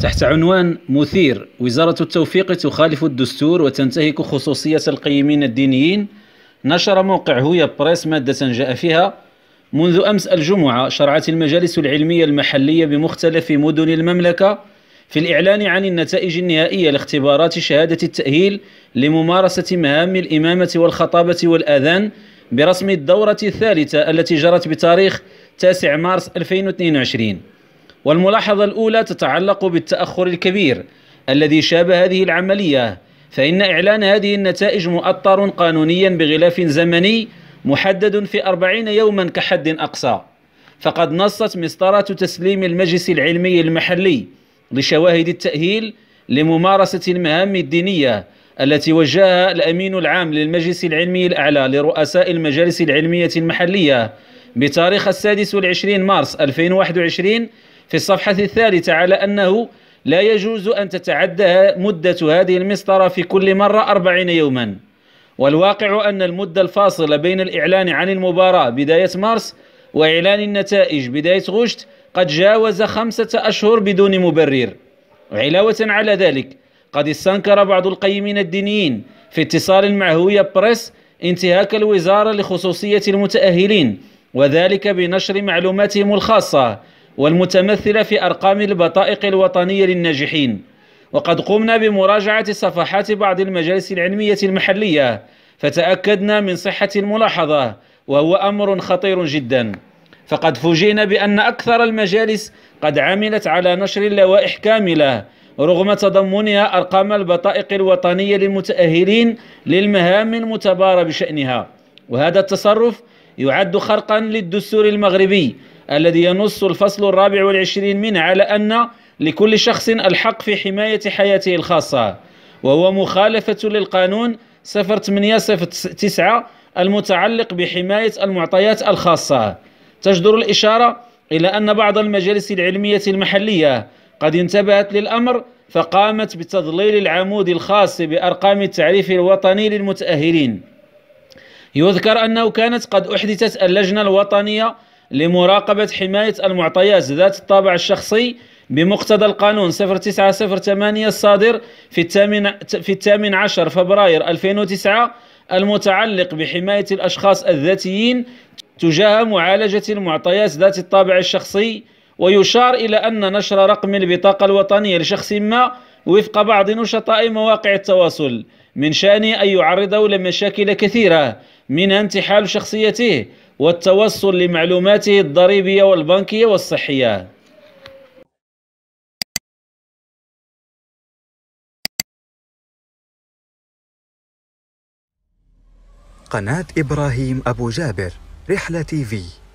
تحت عنوان مثير وزارة التوفيق تخالف الدستور وتنتهك خصوصية القيمين الدينيين نشر موقع هويا بريس مادة جاء فيها منذ أمس الجمعة شرعت المجالس العلمية المحلية بمختلف مدن المملكة في الإعلان عن النتائج النهائية لاختبارات شهادة التأهيل لممارسة مهام الإمامة والخطابة والآذان برسم الدورة الثالثة التي جرت بتاريخ 9 مارس 2022 والملاحظة الأولى تتعلق بالتأخر الكبير الذي شاب هذه العملية فإن إعلان هذه النتائج مؤطر قانونيا بغلاف زمني محدد في أربعين يوما كحد أقصى فقد نصت مسطرة تسليم المجلس العلمي المحلي لشواهد التأهيل لممارسة المهام الدينية التي وجهها الأمين العام للمجلس العلمي الأعلى لرؤساء المجالس العلمية المحلية بتاريخ السادس والعشرين مارس 2021 في الصفحة الثالثة على أنه لا يجوز أن تتعدى مدة هذه المسطرة في كل مرة أربعين يوما والواقع أن المدة الفاصلة بين الإعلان عن المباراة بداية مارس وإعلان النتائج بداية غشت قد جاوز خمسة أشهر بدون مبرر وعلاوة على ذلك قد استنكر بعض القيمين الدينيين في اتصال مع هوية بريس انتهاك الوزارة لخصوصية المتأهلين وذلك بنشر معلوماتهم الخاصة والمتمثلة في أرقام البطائق الوطنية للناجحين وقد قمنا بمراجعة صفحات بعض المجالس العلمية المحلية فتأكدنا من صحة الملاحظة وهو أمر خطير جدا فقد فوجئنا بأن أكثر المجالس قد عملت على نشر اللوائح كاملة رغم تضمنها أرقام البطائق الوطنية للمتأهلين للمهام المتبارة بشأنها وهذا التصرف يعد خرقا للدستور المغربي الذي ينص الفصل الرابع والعشرين منه على أن لكل شخص الحق في حماية حياته الخاصة وهو مخالفة للقانون سفر 8 سفر 9 المتعلق بحماية المعطيات الخاصة تجدر الإشارة إلى أن بعض المجالس العلمية المحلية قد انتبهت للأمر فقامت بتضليل العمود الخاص بأرقام التعريف الوطني للمتأهلين يذكر أنه كانت قد أحدثت اللجنة الوطنية لمراقبة حماية المعطيات ذات الطابع الشخصي بمقتضى القانون 0908 الصادر في الثامن في الثامن عشر فبراير 2009 المتعلق بحماية الأشخاص الذاتيين تجاه معالجة المعطيات ذات الطابع الشخصي ويشار إلى أن نشر رقم البطاقة الوطنية لشخص ما وفق بعض نشطاء مواقع التواصل من شأنه أن يعرضه لمشاكل كثيرة منها انتحال شخصيته والتوصل لمعلوماته الضريبية والبنكية والصحية قناة إبراهيم أبو جابر رحلة تي في